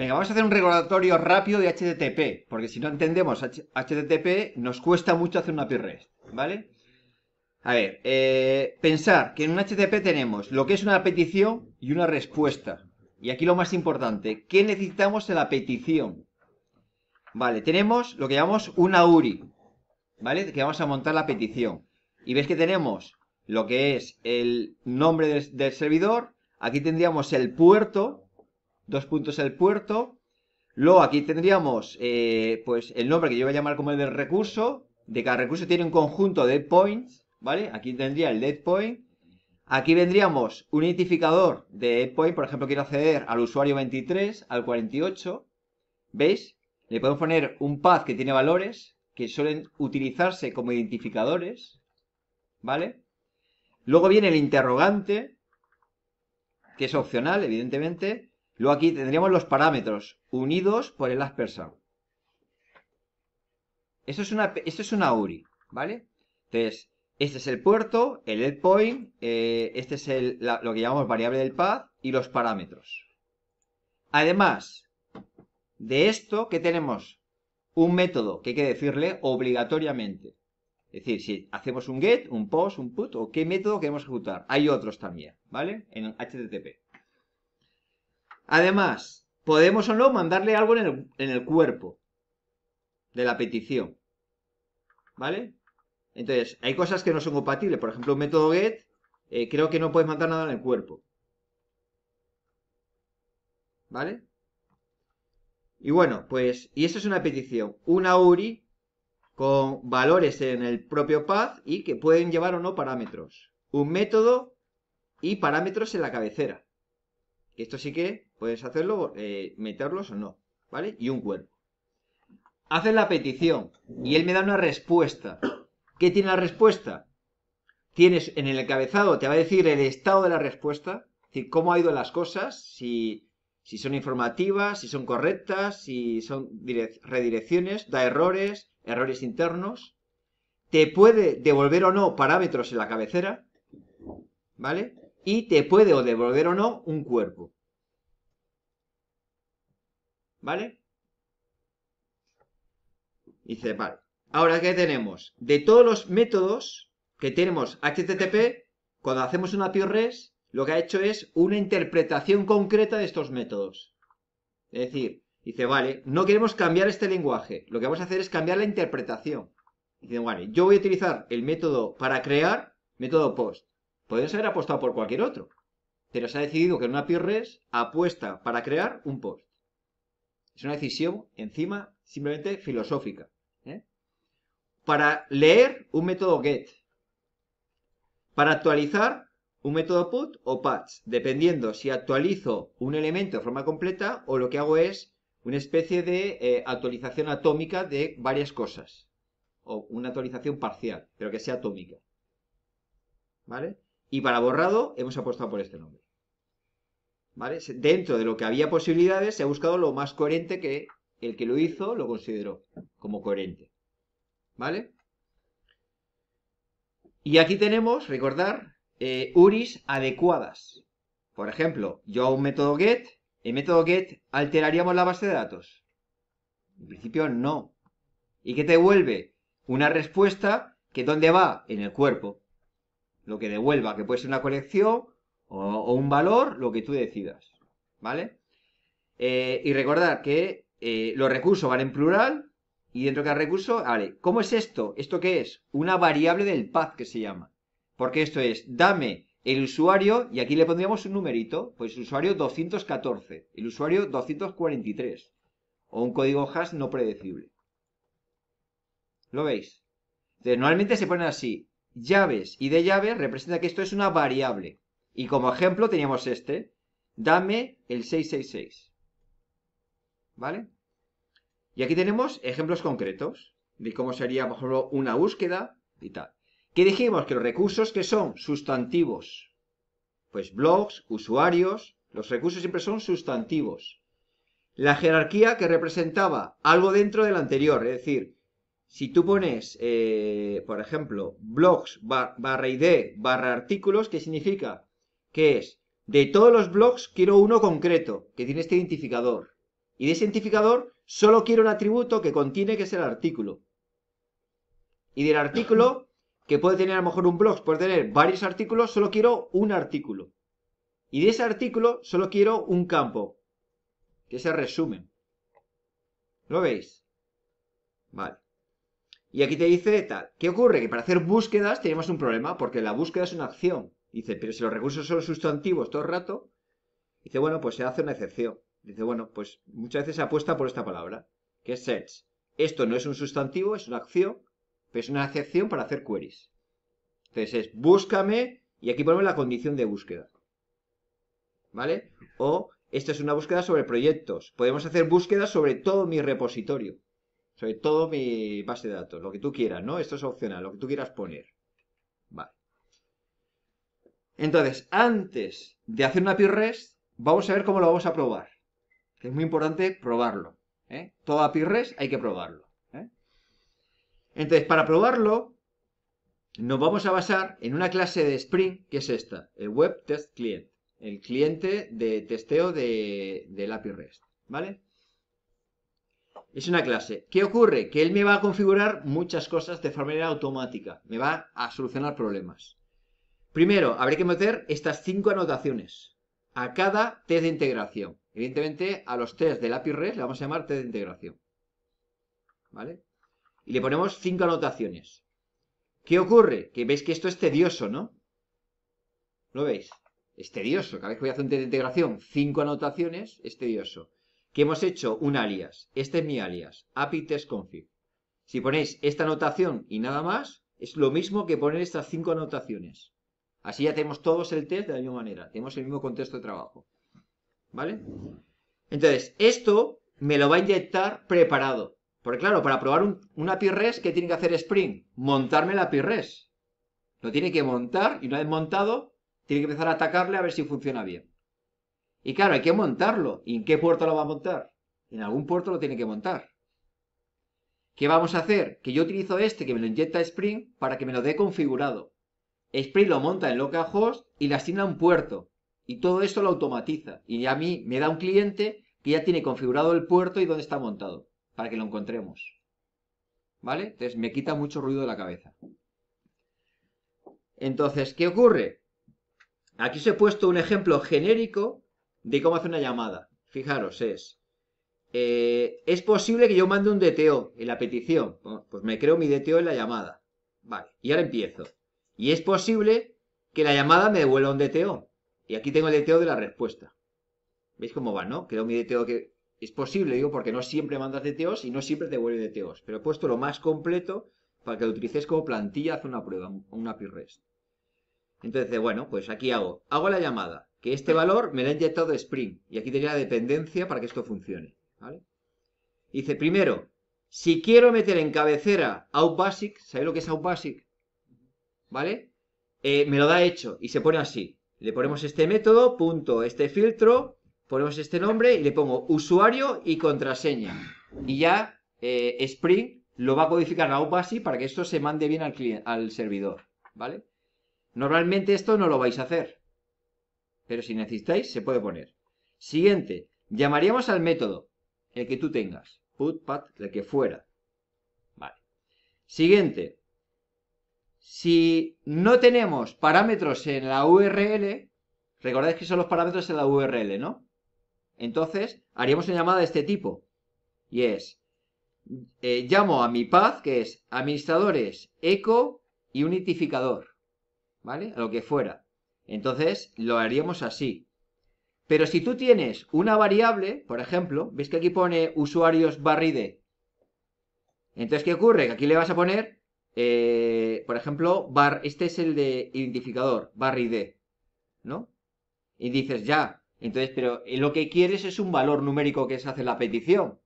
Venga, vamos a hacer un recordatorio rápido de HTTP, porque si no entendemos HTTP nos cuesta mucho hacer una REST. ¿vale? A ver, eh, pensar que en un HTTP tenemos lo que es una petición y una respuesta. Y aquí lo más importante, ¿qué necesitamos en la petición? Vale, tenemos lo que llamamos una URI, ¿vale? Que vamos a montar la petición. Y ves que tenemos lo que es el nombre del servidor, aquí tendríamos el puerto, dos puntos el puerto. Luego aquí tendríamos eh, pues el nombre que yo voy a llamar como el del recurso. De cada recurso tiene un conjunto de points, ¿vale? Aquí tendría el dead point. Aquí vendríamos un identificador de point. Por ejemplo, quiero acceder al usuario 23, al 48. ¿Veis? Le podemos poner un path que tiene valores que suelen utilizarse como identificadores, ¿vale? Luego viene el interrogante, que es opcional, evidentemente. Luego aquí tendríamos los parámetros unidos por el aspersa. Esto es una, esto es una URI, ¿vale? Entonces, este es el puerto, el endpoint, eh, este es lo que llamamos variable del path y los parámetros. Además de esto, ¿qué tenemos? Un método que hay que decirle obligatoriamente. Es decir, si hacemos un get, un post, un put o qué método queremos ejecutar. Hay otros también, ¿vale? En HTTP. Además, podemos o no mandarle algo en el, cuerpo de la petición. ¿Vale? Entonces, hay cosas que no son compatibles. Por ejemplo, un método get, eh, creo que no puedes mandar nada en el cuerpo. ¿Vale? Y bueno, pues, y eso es una petición. Una URI con valores en el propio path y que pueden llevar o no parámetros. Un método y parámetros en la cabecera. Esto sí que Puedes hacerlo, eh, meterlos o no, ¿vale? Y un cuerpo. Haces la petición y él me da una respuesta. ¿Qué tiene la respuesta? Tienes en el encabezado, te va a decir el estado de la respuesta, es decir, cómo ha ido las cosas, si, si son informativas, si son correctas, si son redirecciones, da errores, errores internos. Te puede devolver o no parámetros en la cabecera, ¿vale? Y te puede o devolver o no un cuerpo. ¿Vale? Y dice, vale. Ahora, ¿qué tenemos? De todos los métodos que tenemos HTTP, cuando hacemos una API e lo que ha hecho es una interpretación concreta de estos métodos. Es decir, dice, vale, no queremos cambiar este lenguaje. Lo que vamos a hacer es cambiar la interpretación. Dice, vale, yo voy a utilizar el método para crear, método post. Podrías haber apostado por cualquier otro. Pero se ha decidido que en una API e apuesta para crear un post. Es una decisión, encima, simplemente filosófica. ¿eh? Para leer, un método get. Para actualizar, un método put o patch, dependiendo si actualizo un elemento de forma completa o lo que hago es una especie de eh, actualización atómica de varias cosas, o una actualización parcial, pero que sea atómica. ¿Vale? Y para borrado hemos apostado por este nombre. ¿vale? Dentro de lo que había posibilidades, se ha buscado lo más coherente que el que lo hizo lo consideró como coherente. ¿Vale? Y aquí tenemos, recordar, eh, URIs adecuadas. Por ejemplo, yo hago un método get, el método get alteraríamos la base de datos. En principio no. ¿Y qué te devuelve? Una respuesta que ¿dónde va? En el cuerpo. Lo que devuelva, que puede ser una colección o, un valor, lo que tú decidas, ¿vale? Eh, y recordar que eh, los recursos van en plural y dentro de cada recurso, vale, ¿cómo es esto? ¿Esto qué es? Una variable del path que se llama. Porque esto es, dame el usuario, y aquí le pondríamos un numerito, pues usuario 214, el usuario 243, o un código hash no predecible. ¿Lo veis? Entonces, normalmente se ponen así, llaves y de llaves representa que esto es una variable. Y como ejemplo teníamos este. Dame el 666. ¿Vale? Y aquí tenemos ejemplos concretos de cómo sería, por ejemplo, una búsqueda y tal. Que dijimos que los recursos que son sustantivos, pues blogs, usuarios, los recursos siempre son sustantivos. La jerarquía que representaba algo dentro del anterior, es decir, si tú pones, eh, por ejemplo, blogs barra ID barra artículos, ¿qué significa? que es, de todos los blogs quiero uno concreto, que tiene este identificador. Y de ese identificador solo quiero un atributo que contiene, que es el artículo. Y del artículo, que puede tener a lo mejor un blog, puede tener varios artículos, solo quiero un artículo. Y de ese artículo solo quiero un campo, que es el resumen. ¿Lo veis? Vale. Y aquí te dice tal. ¿Qué ocurre? Que para hacer búsquedas tenemos un problema, porque la búsqueda es una acción. Dice, pero si los recursos son sustantivos todo el rato, dice, bueno, pues se hace una excepción. Dice, bueno, pues muchas veces se apuesta por esta palabra, que es search. Esto no es un sustantivo, es una acción, pero es una excepción para hacer queries. Entonces es búscame y aquí ponemos la condición de búsqueda. ¿Vale? O esta es una búsqueda sobre proyectos. Podemos hacer búsquedas sobre todo mi repositorio, sobre todo mi base de datos, lo que tú quieras, ¿no? Esto es opcional, lo que tú quieras poner. Vale. Entonces, antes de hacer una API rest, vamos a ver cómo lo vamos a probar. es muy importante probarlo. ¿eh? Toda rest hay que probarlo. ¿eh? Entonces, para probarlo, nos vamos a basar en una clase de Spring, que es esta, el Web Test Client, el cliente de testeo de, del API REST, ¿vale? Es una clase. ¿Qué ocurre? Que él me va a configurar muchas cosas de forma automática, me va a solucionar problemas. Primero, habré que meter estas cinco anotaciones a cada test de integración. Evidentemente, a los test del API REST le vamos a llamar test de integración. ¿Vale? Y le ponemos cinco anotaciones. ¿Qué ocurre? Que veis que esto es tedioso, ¿no? ¿Lo veis? Es tedioso. Cada vez que voy a hacer un test de integración, cinco anotaciones, es tedioso. Que hemos hecho un alias. Este es mi alias, API test config. Si ponéis esta anotación y nada más, es lo mismo que poner estas cinco anotaciones. Así ya tenemos todos el test de la misma manera, tenemos el mismo contexto de trabajo. ¿Vale? Entonces, esto me lo va a inyectar preparado. Porque claro, para probar un, API res ¿qué tiene que hacer Spring? Montarme la res, Lo tiene que montar y una vez montado, tiene que empezar a atacarle a ver si funciona bien. Y claro, hay que montarlo. ¿Y en qué puerto lo va a montar? En algún puerto lo tiene que montar. ¿Qué vamos a hacer? Que yo utilizo este que me lo inyecta Spring para que me lo dé configurado. Spring lo monta en localhost y le asigna un puerto. Y todo esto lo automatiza. Y a mí me da un cliente que ya tiene configurado el puerto y dónde está montado, para que lo encontremos. ¿Vale? Entonces me quita mucho ruido de la cabeza. Entonces, ¿qué ocurre? Aquí os he puesto un ejemplo genérico de cómo hacer una llamada. Fijaros, es... Eh, es posible que yo mande un DTO en la petición. pues me creo mi DTO en la llamada. Vale, y ahora empiezo. Y es posible que la llamada me devuelva un DTO. Y aquí tengo el DTO de la respuesta. ¿Veis cómo va, no? Creo mi DTO que es posible, digo, porque no siempre mandas DTOs y no siempre te devuelve DTOs. Pero he puesto lo más completo para que lo utilices como plantilla, haz una prueba, un API REST. Entonces, bueno, pues aquí hago, hago la llamada, que este valor me lo ha inyectado Spring, y aquí tenía la dependencia para que esto funcione, Dice, primero, si quiero meter en cabecera OutBasic, ¿sabéis lo que es OutBasic? ¿vale? Eh, me lo da hecho y se pone así. Le ponemos este método, punto, este filtro, ponemos este nombre y le pongo usuario y contraseña. Y ya eh, Spring lo va a codificar a algo para que esto se mande bien al, cliente, al servidor, ¿vale? Normalmente esto no lo vais a hacer, pero si necesitáis se puede poner. Siguiente, llamaríamos al método, el que tú tengas, put, pat, el que fuera. Vale. Siguiente, si no tenemos parámetros en la URL, recordad que son los parámetros en la URL, ¿no? Entonces, haríamos una llamada de este tipo. Y es, eh, llamo a mi path, que es administradores, eco y unitificador. ¿vale? A lo que fuera. Entonces, lo haríamos así. Pero si tú tienes una variable, por ejemplo, veis que aquí pone usuarios barride? Entonces, ¿qué ocurre? Que aquí le vas a poner eh, por ejemplo, bar, este es el de identificador, bar ID, ¿no? Y dices ya. Entonces, pero eh, lo que quieres es un valor numérico que se hace la petición.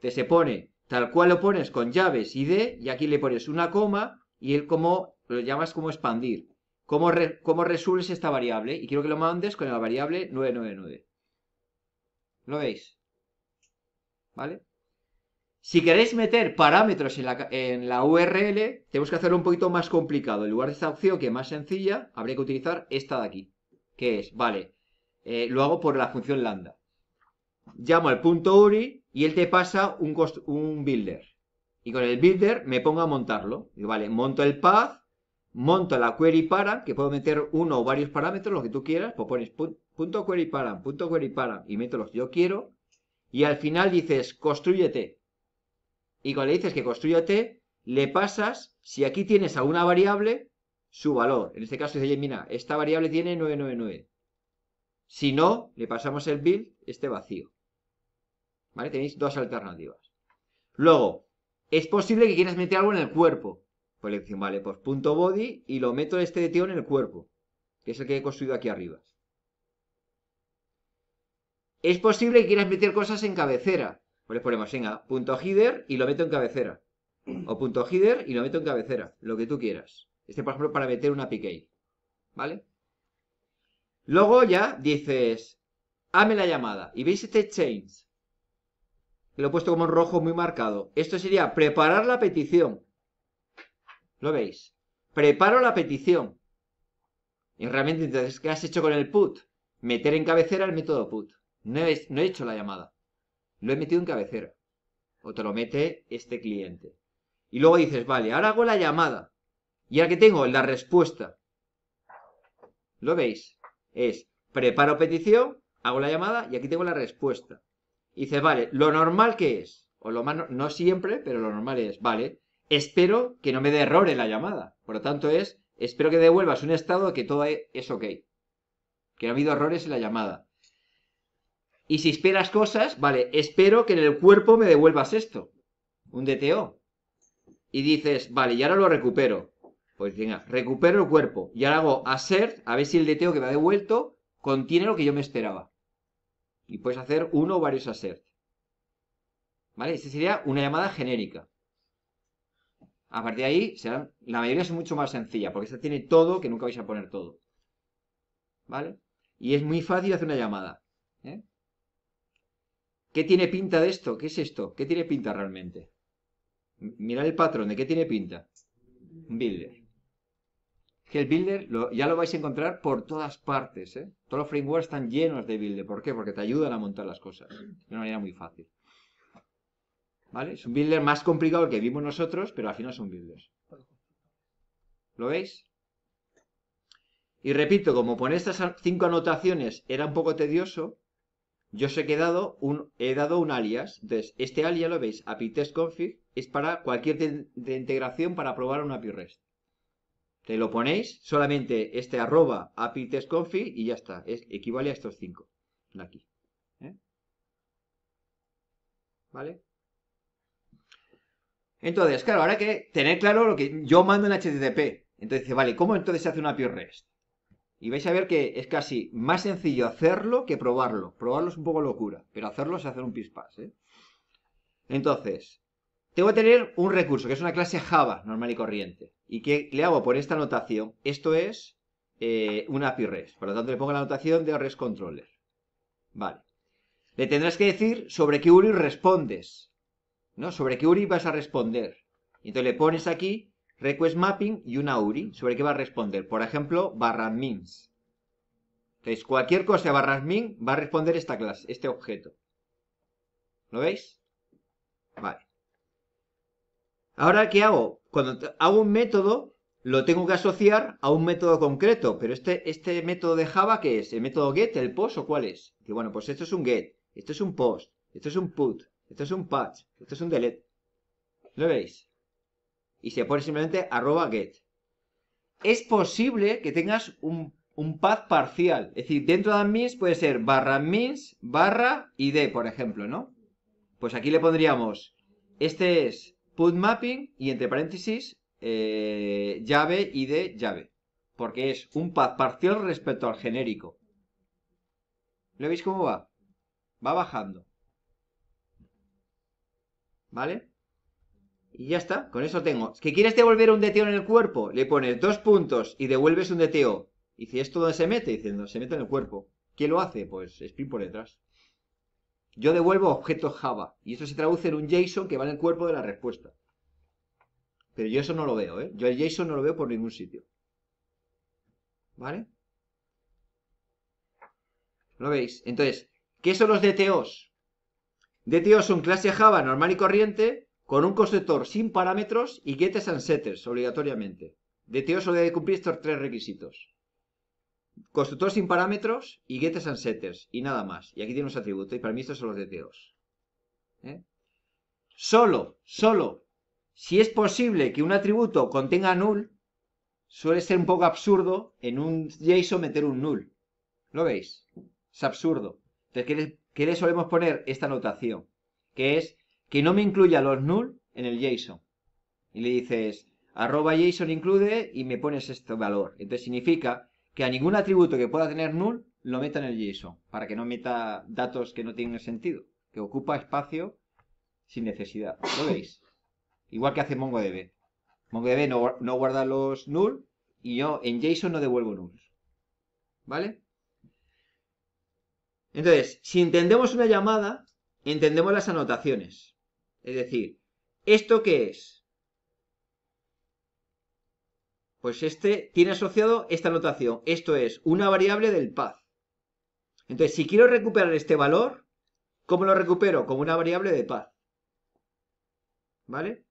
Te se pone, tal cual lo pones con llaves ID, y aquí le pones una coma, y él como, lo llamas como expandir. ¿Cómo, cómo resuelves esta variable? Y quiero que lo mandes con la variable 999. ¿Lo veis? ¿Vale? Si queréis meter parámetros en la, URL, tenemos que hacerlo un poquito más complicado. En lugar de esta opción, que es más sencilla, habría que utilizar esta de aquí. Que es, vale, eh, lo hago por la función lambda. Llamo al punto URI y él te pasa un, un builder. Y con el builder me pongo a montarlo. y vale, monto el path, monto la query para que puedo meter uno o varios parámetros, lo que tú quieras. Pues pones punto, query para punto query para y meto los que yo quiero. Y al final dices, construyete y cuando le dices que construya t, le pasas, si aquí tienes alguna variable, su valor. En este caso dice, oye, mira, esta variable tiene 999. Si no, le pasamos el build, este vacío. ¿Vale? Tenéis dos alternativas. Luego, es posible que quieras meter algo en el cuerpo. Pues le decimos, vale, pues punto body y lo meto este de tío en el cuerpo, que es el que he construido aquí arriba. Es posible que quieras meter cosas en cabecera pues le ponemos, venga, punto header y lo meto en cabecera. O punto header y lo meto en cabecera, lo que tú quieras. Este, por ejemplo, para meter una PK. ¿Vale? Luego ya dices, hame la llamada. Y veis este change. Que lo he puesto como en rojo muy marcado. Esto sería preparar la petición. ¿Lo veis? Preparo la petición. Y realmente, entonces, ¿qué has hecho con el put? Meter en cabecera el método put. no he hecho la llamada lo he metido en cabecera. O te lo mete este cliente. Y luego dices, vale, ahora hago la llamada. Y ahora que tengo la respuesta. ¿Lo veis? Es, preparo petición, hago la llamada y aquí tengo la respuesta. Y dices, vale, lo normal que es, o lo más, no, siempre, pero lo normal es, vale, espero que no me dé error en la llamada. Por lo tanto es, espero que devuelvas un estado que todo es ok. Que no ha habido errores en la llamada. Y si esperas cosas, vale, espero que en el cuerpo me devuelvas esto. Un DTO. Y dices, vale, y ahora lo recupero. Pues venga, recupero el cuerpo. Y ahora hago assert, a ver si el DTO que me ha devuelto contiene lo que yo me esperaba. Y puedes hacer uno o varios assert. ¿Vale? Esta sería una llamada genérica. A partir de ahí, la mayoría es mucho más sencilla, porque esta tiene todo que nunca vais a poner todo. ¿Vale? Y es muy fácil hacer una llamada. ¿eh? ¿Qué tiene pinta de esto? ¿Qué es esto? ¿Qué tiene pinta realmente? Mira el patrón, ¿de qué tiene pinta? Un builder. Que el builder ya lo vais a encontrar por todas partes. ¿eh? Todos los frameworks están llenos de builder. ¿Por qué? Porque te ayudan a montar las cosas de una manera muy fácil. ¿Vale? Es un builder más complicado que vimos nosotros, pero al final son builders. ¿Lo veis? Y repito, como poner estas cinco anotaciones era un poco tedioso, yo os he, quedado he dado un alias. Entonces, este alias lo veis, api config, es para cualquier de, integración para probar un API REST. Te lo ponéis, solamente este arroba api config y ya está. Es, equivale a estos cinco de aquí. ¿Eh? ¿Vale? Entonces, claro, ahora hay que tener claro lo que yo mando en HTTP. Entonces, vale, ¿cómo entonces se hace un API REST? Y vais a ver que es casi más sencillo hacerlo que probarlo. Probarlo es un poco locura, pero hacerlo es hacer un pispas. ¿eh? Entonces, tengo que tener un recurso, que es una clase Java normal y corriente. Y que le hago por esta anotación. Esto es eh, un una API REST. Por lo tanto, le pongo la anotación de REST controller. Vale. Le tendrás que decir sobre qué URI respondes. ¿No? Sobre qué URI vas a responder. Y entonces le pones aquí request mapping y una URI sobre qué va a responder. Por ejemplo, barra means. Entonces, cualquier cosa barra min va a responder esta clase, este objeto. ¿Lo veis? Vale. Ahora, ¿qué hago? Cuando hago un método, lo tengo que asociar a un método concreto, pero este, este método de Java, ¿qué es? ¿El método get, el post o cuál es? Que bueno, pues esto es un get, esto es un post, esto es un put, esto es un patch, esto es un delete. ¿Lo veis? y se pone simplemente arroba get. Es posible que tengas un, un path parcial, es decir, dentro de admins puede ser barra admins, barra id, por ejemplo, ¿no? Pues aquí le pondríamos, este es put mapping y entre paréntesis eh, llave id llave, porque es un path parcial respecto al genérico. ¿Lo veis cómo va? Va bajando. ¿Vale? Y ya está, con eso tengo. ¿Que quieres devolver un DTO en el cuerpo? Le pones dos puntos y devuelves un DTO. Y si ¿esto dónde se mete? diciendo se mete en el cuerpo. qué lo hace? Pues spin por detrás. Yo devuelvo objetos Java. Y eso se traduce en un JSON que va en el cuerpo de la respuesta. Pero yo eso no lo veo, ¿eh? Yo el JSON no lo veo por ningún sitio. ¿Vale? ¿Lo veis? Entonces, ¿qué son los DTOs? DTOs son clase Java normal y corriente con un constructor sin parámetros y getters and setters obligatoriamente. DTO solo debe cumplir estos tres requisitos. Constructor sin parámetros y getters and setters y nada más. Y aquí tiene un atributos y para mí estos son los DTOs. ¿Eh? Solo, solo, si es posible que un atributo contenga null, suele ser un poco absurdo en un JSON meter un null. ¿Lo veis? Es absurdo. Entonces, ¿qué le, qué le solemos poner esta notación? Que es que no me incluya los null en el JSON. Y le dices arroba JSON include y me pones este valor. Entonces significa que a ningún atributo que pueda tener null lo meta en el JSON, para que no meta datos que no tienen sentido, que ocupa espacio sin necesidad. ¿Lo veis? Igual que hace MongoDB. MongoDB no, guarda los null y yo en JSON no devuelvo nulls. ¿Vale? Entonces, si entendemos una llamada, entendemos las anotaciones. Es decir, ¿esto qué es? Pues este tiene asociado esta notación. Esto es una variable del path. Entonces, si quiero recuperar este valor, ¿cómo lo recupero? Como una variable de path. ¿Vale?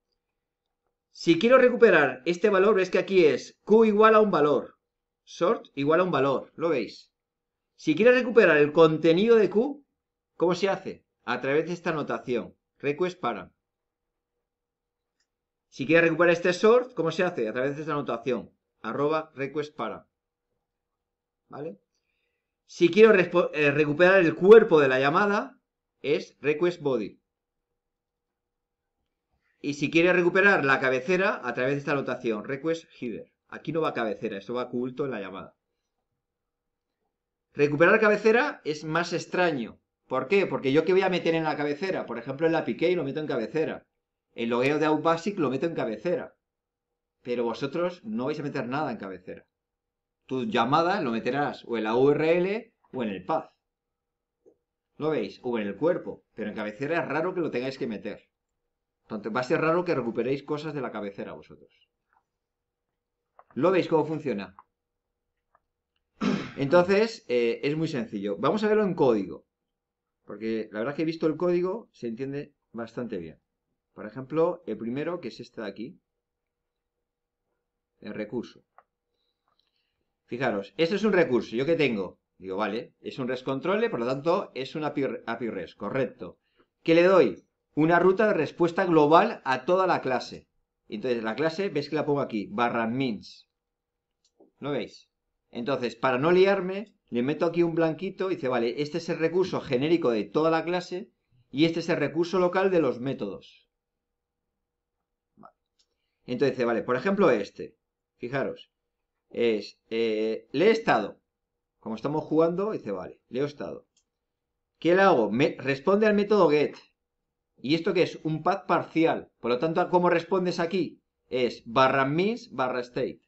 Si quiero recuperar este valor, ves que aquí es q igual a un valor. Sort igual a un valor. ¿Lo veis? Si quiero recuperar el contenido de q, ¿cómo se hace? A través de esta notación. Request para. Si quiere recuperar este sort, ¿cómo se hace? A través de esta anotación. Arroba request para. ¿Vale? Si quiero eh, recuperar el cuerpo de la llamada, es request body. Y si quiere recuperar la cabecera, a través de esta anotación, request header. Aquí no va cabecera, esto va oculto en la llamada. Recuperar cabecera es más extraño, ¿Por qué? Porque yo que voy a meter en la cabecera, por ejemplo, en la y lo meto en cabecera. El logueo de Outbasic lo meto en cabecera. Pero vosotros no vais a meter nada en cabecera. Tu llamada lo meterás o en la URL o en el path. ¿Lo veis? O en el cuerpo. Pero en cabecera es raro que lo tengáis que meter. Entonces va a ser raro que recuperéis cosas de la cabecera vosotros. ¿Lo veis cómo funciona? Entonces, eh, es muy sencillo. Vamos a verlo en código. Porque la verdad que he visto el código, se entiende bastante bien. Por ejemplo, el primero, que es este de aquí, el recurso. Fijaros, este es un recurso, ¿yo qué tengo? Digo, vale, es un control, por lo tanto, es un API, res, correcto. ¿Qué le doy? Una ruta de respuesta global a toda la clase. Entonces, la clase, ves que la pongo aquí, barra means. ¿Lo veis? Entonces, para no liarme, le meto aquí un blanquito y dice, vale, este es el recurso genérico de toda la clase y este es el recurso local de los métodos. Entonces Entonces, vale, por ejemplo este, fijaros, es eh, le he estado. Como estamos jugando, dice, vale, leo estado. ¿Qué le hago? Me, responde al método get. ¿Y esto qué es? Un path parcial. Por lo tanto, ¿cómo respondes aquí? Es barra miss barra state.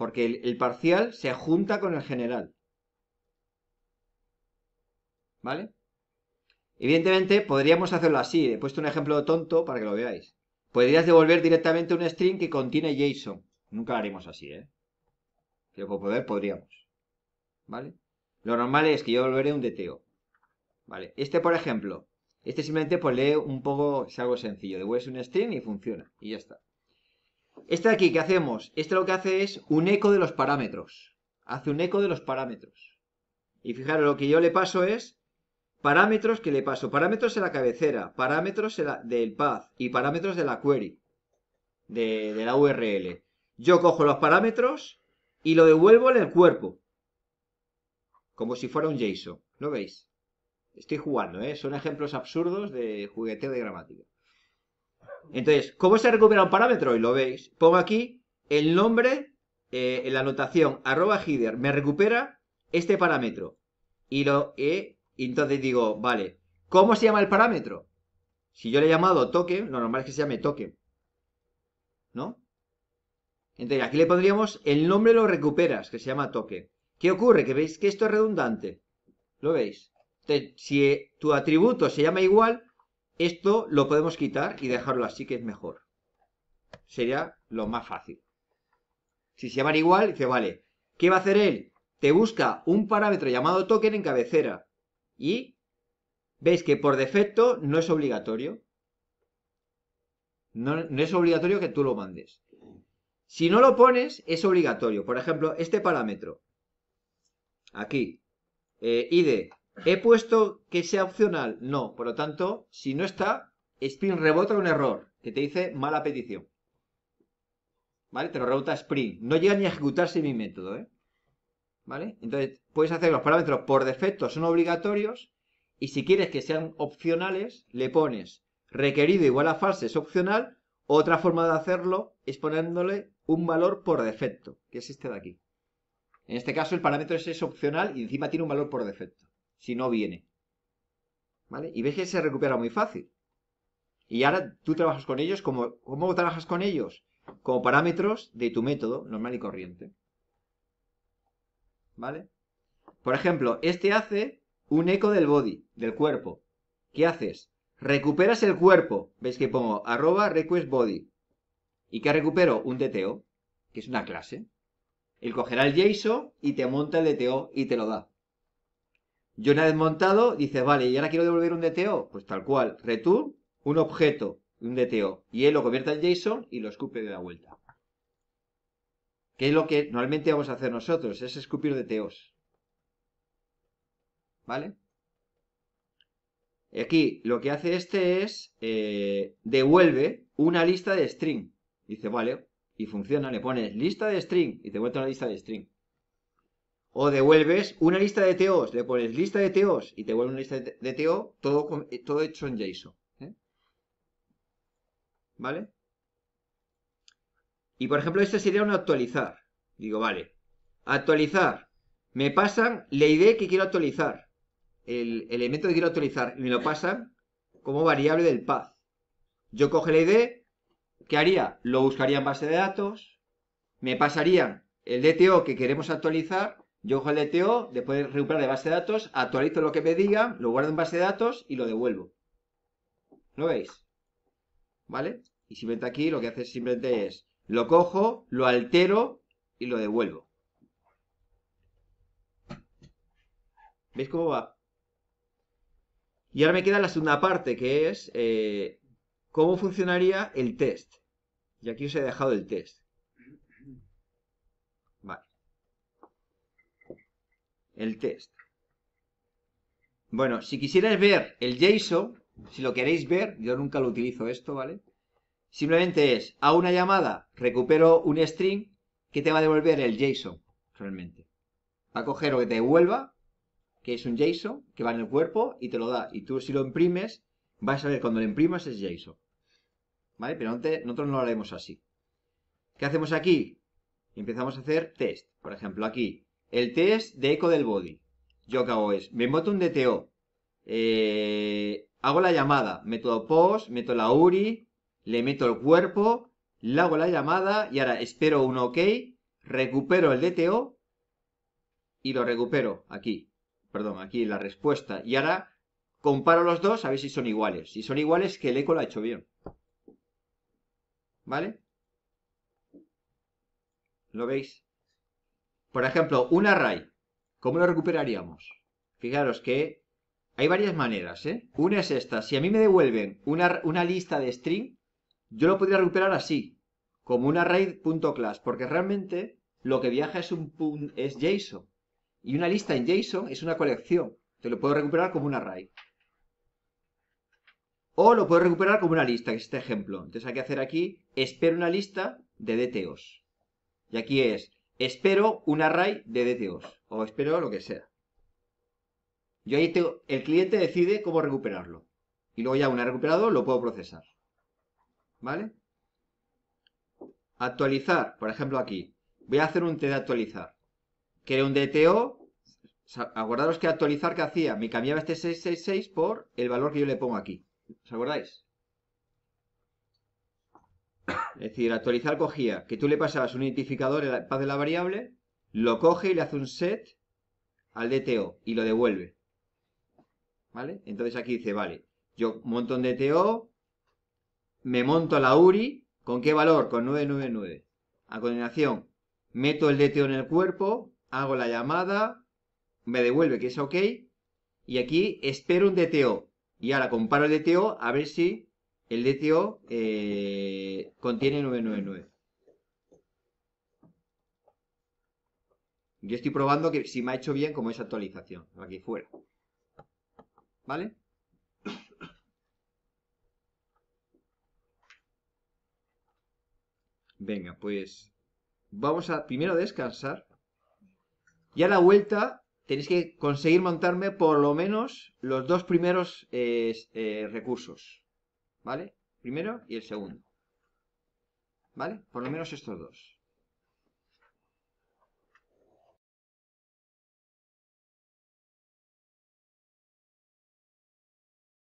Porque el, parcial se junta con el general. ¿Vale? Evidentemente, podríamos hacerlo así. He puesto un ejemplo tonto para que lo veáis. Podrías devolver directamente un string que contiene JSON. Nunca lo haremos así, ¿eh? Pero por poder podríamos. ¿Vale? Lo normal es que yo devolveré un DTO. ¿Vale? Este, por ejemplo. Este simplemente pues lee un poco, es algo sencillo. Devuelves un string y funciona. Y ya está. Este de aquí, ¿qué hacemos? Este lo que hace es un eco de los parámetros. Hace un eco de los parámetros. Y fijaros, lo que yo le paso es parámetros que le paso. Parámetros en la cabecera, parámetros del path y parámetros de la query, de, de la URL. Yo cojo los parámetros y lo devuelvo en el cuerpo. Como si fuera un JSON. ¿Lo veis? Estoy jugando, ¿eh? Son ejemplos absurdos de jugueteo de gramática. Entonces, ¿cómo se recupera un parámetro? Y lo veis. Pongo aquí el nombre eh, en la anotación arroba header. Me recupera este parámetro. Y lo eh, y entonces digo, vale, ¿cómo se llama el parámetro? Si yo le he llamado token, lo normal es que se llame token. ¿No? Entonces, aquí le pondríamos el nombre lo recuperas, que se llama token. ¿Qué ocurre? Que veis que esto es redundante. ¿Lo veis? Entonces, si tu atributo se llama igual, esto lo podemos quitar y dejarlo así, que es mejor. Sería lo más fácil. Si se llaman igual, dice, vale, ¿qué va a hacer él? Te busca un parámetro llamado token en cabecera. Y veis que por defecto no es obligatorio. No, es obligatorio que tú lo mandes. Si no lo pones, es obligatorio. Por ejemplo, este parámetro. Aquí. Eh, ID ¿He puesto que sea opcional? No. Por lo tanto, si no está, Spring rebota un error que te dice mala petición. ¿Vale? Te lo rebota Spring. No llega ni a ejecutarse mi método, ¿eh? ¿Vale? Entonces, puedes hacer los parámetros por defecto, son obligatorios. Y si quieres que sean opcionales, le pones requerido igual a false es opcional. Otra forma de hacerlo es poniéndole un valor por defecto, que es este de aquí. En este caso, el parámetro es opcional y encima tiene un valor por defecto si no viene. ¿Vale? Y ves que se recupera muy fácil. Y ahora tú trabajas con ellos como, ¿cómo trabajas con ellos? Como parámetros de tu método normal y corriente. ¿Vale? Por ejemplo, este hace un eco del body, del cuerpo. ¿Qué haces? Recuperas el cuerpo. ¿Ves que pongo arroba request body? ¿Y qué recupero? Un DTO, que es una clase. Él cogerá el JSON y te monta el DTO y te lo da. Yo una vez montado, dice, vale, y ahora quiero devolver un DTO. Pues tal cual, return, un objeto, un DTO. Y él lo convierte en JSON y lo escupe de la vuelta. ¿Qué es lo que normalmente vamos a hacer nosotros, es escupir DTOs. ¿Vale? Aquí lo que hace este es eh, devuelve una lista de string. Dice, vale, y funciona, le pones lista de string y te vuelve una lista de string. O devuelves una lista de TOs, le pones lista de TOs y te vuelve una lista de TO, todo, eh, todo hecho en JSON. ¿eh? ¿Vale? Y por ejemplo, este sería un actualizar. Digo, vale, actualizar. Me pasan la ID que quiero actualizar, el elemento que quiero actualizar, y me lo pasan como variable del path. Yo coge la ID, ¿qué haría? Lo buscaría en base de datos, me pasarían el DTO que queremos actualizar yo DTO, después de recuperar de base de datos, actualizo lo que me diga, lo guardo en base de datos y lo devuelvo. ¿Lo veis? ¿Vale? Y simplemente aquí lo que hace simplemente es lo cojo, lo altero y lo devuelvo. ¿Veis cómo va? Y ahora me queda la segunda parte, que es eh, cómo funcionaría el test. Y aquí os he dejado el test. el test. Bueno, si quisieras ver el JSON, si lo queréis ver, yo nunca lo utilizo esto, ¿vale? Simplemente es, a una llamada recupero un string que te va a devolver el JSON, realmente. Va a coger lo que te devuelva, que es un JSON, que va en el cuerpo y te lo da. Y tú si lo imprimes, vas a ver cuando lo imprimas es JSON. ¿Vale? Pero nosotros no lo haremos así. ¿Qué hacemos aquí? Empezamos a hacer test. Por ejemplo, aquí el test de eco del body. Yo que hago es, me meto un DTO, eh, hago la llamada, meto POST, meto la URI, le meto el cuerpo, le hago la llamada y ahora espero un OK, recupero el DTO y lo recupero aquí. Perdón, aquí la respuesta. Y ahora comparo los dos a ver si son iguales. Si son iguales, que el eco lo ha hecho bien. ¿Vale? ¿Lo veis? Por ejemplo, un array. ¿Cómo lo recuperaríamos? Fijaros que hay varias maneras, ¿eh? Una es esta. Si a mí me devuelven una, una lista de string, yo lo podría recuperar así, como un array.class, porque realmente lo que viaja es un es JSON. Y una lista en JSON es una colección. Te lo puedo recuperar como un array. O lo puedo recuperar como una lista, que es este ejemplo. Entonces hay que hacer aquí, espero una lista de DTOs. Y aquí es espero un array de DTOs o espero lo que sea. Yo ahí tengo, el cliente decide cómo recuperarlo. Y luego ya una recuperado lo puedo procesar. ¿Vale? Actualizar, por ejemplo aquí. Voy a hacer un T de actualizar. Quiero un DTO. Acordaros que actualizar que hacía, me cambiaba este 666 por el valor que yo le pongo aquí. ¿Os acordáis? Es decir, actualizar cogía que tú le pasabas un identificador, la paz de la variable, lo coge y le hace un set al DTO y lo devuelve. ¿Vale? Entonces aquí dice, vale, yo monto un DTO, me monto a la URI, ¿con qué valor? Con 999. A continuación, meto el DTO en el cuerpo, hago la llamada, me devuelve que es OK, y aquí espero un DTO. Y ahora comparo el DTO a ver si el DTO eh, contiene 999. Yo estoy probando que si me ha hecho bien como esa actualización, aquí fuera. ¿Vale? Venga, pues vamos a primero descansar. Y a la vuelta tenéis que conseguir montarme por lo menos los dos primeros eh, eh, recursos. ¿Vale? Primero y el segundo. ¿Vale? Por lo menos estos dos.